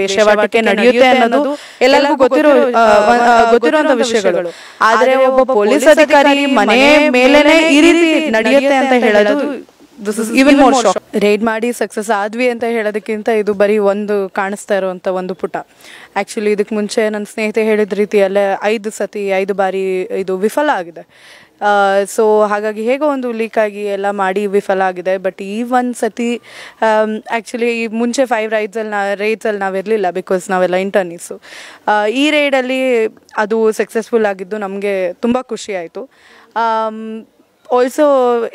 ವೇಷವಾಟಿಕೆ ನಡೆಯುತ್ತೆ ಅನ್ನೋದು ಎಲ್ಲರಿಗೂ ಗೊತ್ತಿರೋ ಗೊತ್ತಿರುವಂತ ವಿಷಯಗಳು ಆದ್ರೆ ಒಬ್ಬ ಪೊಲೀಸ್ ಅಧಿಕಾರಿ ಮನೆ ಮೇಲೆನೆ ಈ ರೀತಿ ನಡೆಯುತ್ತೆ ಅಂತ ಹೇಳೋದು ಇವನ್ ಮೋರ್ ಶಾಕ್ ರೇಡ್ ಮಾಡಿ ಸಕ್ಸಸ್ ಆದ್ವಿ ಅಂತ ಹೇಳೋದಕ್ಕಿಂತ ಇದು ಬರೀ ಒಂದು ಕಾಣಿಸ್ತಾ ಇರುವಂತ ಒಂದು ಪುಟ ಆಕ್ಚುಲಿ ಇದಕ್ಕೆ ಮುಂಚೆ ನನ್ನ ಸ್ನೇಹಿತೆ ಹೇಳಿದ ರೀತಿಯಲ್ಲೇ ಐದು ಸತಿ ಐದು ಬಾರಿ ಇದು ವಿಫಲ ಆಗಿದೆ ಸೊ ಹಾಗಾಗಿ ಹೇಗೋ ಒಂದು ಲೀಕ್ ಆಗಿ ಎಲ್ಲ ಮಾಡಿ ವಿಫಲ ಆಗಿದೆ ಬಟ್ ಈ ಒಂದು ಸತಿ ಆ್ಯಕ್ಚುಲಿ um, ಈ ಮುಂಚೆ ಫೈವ್ ರೈಡ್ಸಲ್ಲಿ ನಾ ರೈಡ್ಸಲ್ಲಿ ಇರಲಿಲ್ಲ ಬಿಕಾಸ್ ನಾವೆಲ್ಲ ಇಂಟರ್ನೀಸು ಈ ರೈಡಲ್ಲಿ ಅದು ಸಕ್ಸಸ್ಫುಲ್ ಆಗಿದ್ದು ನಮಗೆ ತುಂಬ ಖುಷಿ ಆಯಿತು um, ಆಲ್ಸೋ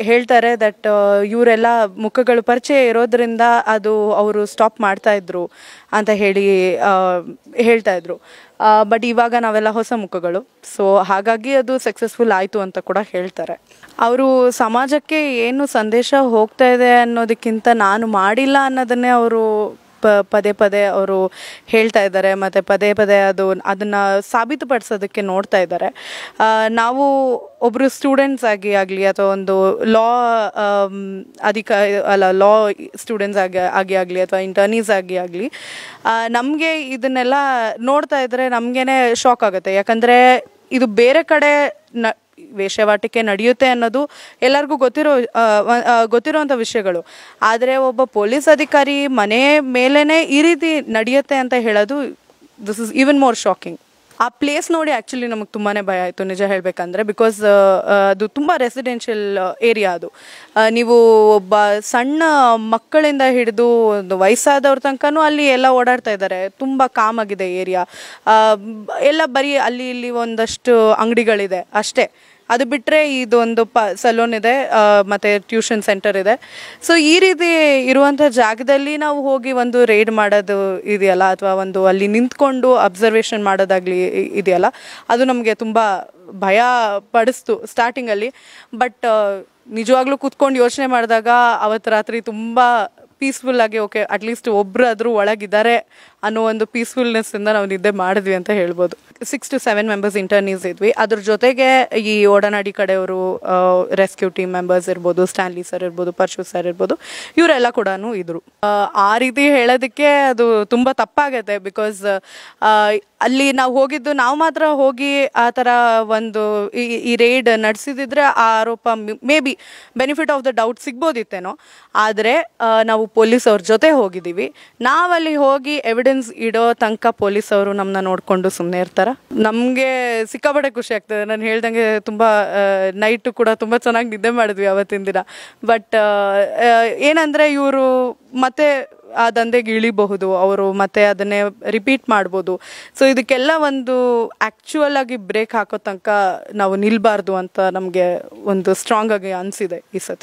ಹೇಳ್ತಾರೆ ದಟ್ uh, ಇವರೆಲ್ಲ ಮುಖಗಳು ಪರಿಚಯ ಇರೋದ್ರಿಂದ ಅದು ಅವರು ಸ್ಟಾಪ್ ಮಾಡ್ತಾ ಇದ್ರು ಅಂತ ಹೇಳಿ ಹೇಳ್ತಾ ಇದ್ರು ಬಟ್ ಇವಾಗ ನಾವೆಲ್ಲ ಹೊಸ ಮುಖಗಳು ಸೊ ಹಾಗಾಗಿ ಅದು ಸಕ್ಸಸ್ಫುಲ್ ಆಯಿತು ಅಂತ ಕೂಡ ಹೇಳ್ತಾರೆ ಅವರು ಸಮಾಜಕ್ಕೆ ಏನು ಸಂದೇಶ ಹೋಗ್ತಾ ಇದೆ ಅನ್ನೋದಕ್ಕಿಂತ ನಾನು ಮಾಡಿಲ್ಲ ಅನ್ನೋದನ್ನೇ ಅವರು ಪ ಪದೇ ಪದೇ ಅವರು ಹೇಳ್ತಾ ಇದ್ದಾರೆ ಮತ್ತು ಪದೇ ಪದೇ ಅದು ಅದನ್ನು ಸಾಬೀತುಪಡಿಸೋದಕ್ಕೆ ನೋಡ್ತಾ ಇದ್ದಾರೆ ನಾವು ಒಬ್ಬರು ಸ್ಟೂಡೆಂಟ್ಸ್ ಆಗಿ ಆಗಲಿ ಅಥವಾ ಒಂದು ಲಾ ಅಧಿಕ ಅಲ್ಲ ಲಾ ಸ್ಟೂಡೆಂಟ್ಸ್ ಆಗಿ ಆಗಿ ಆಗಲಿ ಅಥವಾ ಇಂಟರ್ನೀಸ್ ಆಗಿ ಆಗಲಿ ನಮಗೆ ಇದನ್ನೆಲ್ಲ ನೋಡ್ತಾ ಇದ್ದರೆ ನಮಗೇ ಶಾಕ್ ಆಗುತ್ತೆ ಯಾಕಂದರೆ ಇದು ಬೇರೆ ಕಡೆ ನ ವೇಷವಾಟಿಕೆ ನಡೆಯುತ್ತೆ ಅನ್ನೋದು ಎಲ್ಲರಿಗೂ ಗೊತ್ತಿರೋ ಗೊತ್ತಿರುವಂಥ ವಿಷಯಗಳು ಆದರೆ ಒಬ್ಬ ಪೊಲೀಸ್ ಅಧಿಕಾರಿ ಮನೆ ಮೇಲೇ ಈ ರೀತಿ ನಡೆಯುತ್ತೆ ಅಂತ ಹೇಳೋದು this is even more shocking ಆ ಪ್ಲೇಸ್ ನೋಡಿ ಆ್ಯಕ್ಚುಲಿ ನಮಗೆ ತುಂಬಾ ಭಯ ಆಯಿತು ನಿಜ ಹೇಳಬೇಕಂದ್ರೆ ಬಿಕಾಸ್ ಅದು ತುಂಬ ರೆಸಿಡೆನ್ಷಿಯಲ್ ಏರಿಯಾ ಅದು ನೀವು ಒಬ್ಬ ಸಣ್ಣ ಮಕ್ಕಳಿಂದ ಹಿಡಿದು ಒಂದು ವಯಸ್ಸಾದವ್ರ ತನಕನೂ ಅಲ್ಲಿ ಎಲ್ಲ ಓಡಾಡ್ತಾ ಇದ್ದಾರೆ ತುಂಬ ಕಾಮಾಗಿದೆ ಏರಿಯಾ ಎಲ್ಲ ಬರೀ ಅಲ್ಲಿ ಇಲ್ಲಿ ಒಂದಷ್ಟು ಅಂಗಡಿಗಳಿದೆ ಅಷ್ಟೇ ಅದು ಬಿಟ್ಟರೆ ಇದೊಂದು ಪ ಸಲೂನ್ ಇದೆ ಮತ್ತು ಟ್ಯೂಷನ್ ಸೆಂಟರ್ ಇದೆ ಸೊ ಈ ರೀತಿ ಇರುವಂಥ ಜಾಗದಲ್ಲಿ ನಾವು ಹೋಗಿ ಒಂದು ರೈಡ್ ಮಾಡೋದು ಇದೆಯಲ್ಲ ಅಥವಾ ಒಂದು ಅಲ್ಲಿ ನಿಂತ್ಕೊಂಡು ಅಬ್ಸರ್ವೇಷನ್ ಮಾಡೋದಾಗಲಿ ಇದೆಯಲ್ಲ ಅದು ನಮಗೆ ತುಂಬ ಭಯ ಪಡಿಸ್ತು ಸ್ಟಾರ್ಟಿಂಗಲ್ಲಿ ಬಟ್ ನಿಜವಾಗ್ಲೂ ಕೂತ್ಕೊಂಡು ಯೋಚನೆ ಮಾಡಿದಾಗ ಅವತ್ತು ರಾತ್ರಿ ತುಂಬ ಪೀಸ್ಫುಲ್ ಆಗಿ ಓಕೆ ಅಟ್ಲೀಸ್ಟ್ ಆದ್ರೂ ಒಳಗಿದ್ದಾರೆ ಅನ್ನೋ ಒಂದು ಪೀಸ್ಫುಲ್ನೆಸ್ ಇಂದ ನಾವು ನಿದ್ದೆ ಮಾಡಿದ್ವಿ ಅಂತ ಹೇಳ್ಬೋದು six to seven members interns ಇದ್ವಿ ಅದ್ರ ಜೊತೆಗೆ ಈ ಒಡನಾಡಿ ಕಡೆಯವರು ರೆಸ್ಕ್ಯೂ ಟೀಮ್ ಮೆಂಬರ್ಸ್ ಇರ್ಬೋದು ಸ್ಟ್ಯಾನ್ಲಿ ಸರ್ ಇರ್ಬೋದು ಪರ್ಶು ಸರ್ ಇರ್ಬೋದು ಇವರೆಲ್ಲ ಕೂಡ ಇದ್ರು ಆ ರೀತಿ ಹೇಳೋದಕ್ಕೆ ಅದು ತುಂಬ ತಪ್ಪಾಗತ್ತೆ ಬಿಕಾಸ್ ಅಲ್ಲಿ ನಾವು ಹೋಗಿದ್ದು ನಾವು ಮಾತ್ರ ಹೋಗಿ ಆ ಥರ ಒಂದು ಈ ರೇಡ್ ನಡೆಸಿದಿದ್ರೆ ಆ ಆರೋಪ may be benefit of the doubt ಸಿಗ್ಬೋದಿತ್ತೇನೋ ಆದರೆ ನಾವು ಪೊಲೀಸ್ ಅವ್ರ ಜೊತೆ ಹೋಗಿದ್ದೀವಿ ನಾವಲ್ಲಿ ಹೋಗಿ ಎವಿಡೆನ್ಸ್ ಇಡೋ ತನಕ ಪೊಲೀಸ್ ಅವರು ನಮ್ಮನ್ನ ನೋಡಿಕೊಂಡು ಸುಮ್ಮನೆ ಇರ್ತಾರೆ ನಮಗೆ ಸಿಕ್ಕಾಪಟ್ಟೆ ಖುಷಿ ಆಗ್ತದೆ ನಾನು ಹೇಳ್ದಂಗೆ ತುಂಬ ನೈಟು ಕೂಡ ತುಂಬ ಚೆನ್ನಾಗಿ ನಿದ್ದೆ ಮಾಡಿದ್ವಿ ಅವತ್ತಿನ ದಿನ ಬಟ್ ಏನಂದರೆ ಇವರು ಮತ್ತೆ ಆ ದಂಧೆಗೆ ಇಳಿಬಹುದು ಅವರು ಮತ್ತೆ ಅದನ್ನೇ ರಿಪೀಟ್ ಮಾಡ್ಬೋದು ಸೊ ಇದಕ್ಕೆಲ್ಲ ಒಂದು ಆ್ಯಕ್ಚುಯಲ್ ಆಗಿ ಬ್ರೇಕ್ ಹಾಕೋ ತನಕ ನಾವು ನಿಲ್ಬಾರ್ದು ಅಂತ ನಮಗೆ ಒಂದು ಸ್ಟ್ರಾಂಗ್ ಆಗಿ ಅನಿಸಿದೆ ಈ ಸತಿ